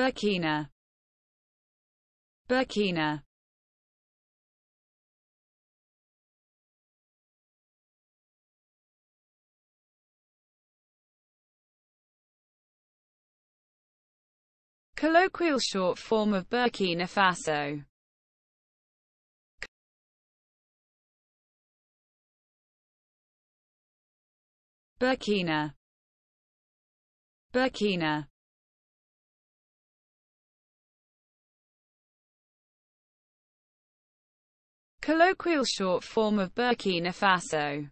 Burkina Burkina Colloquial short form of Burkina Faso Burkina Burkina colloquial short form of Burkina Faso.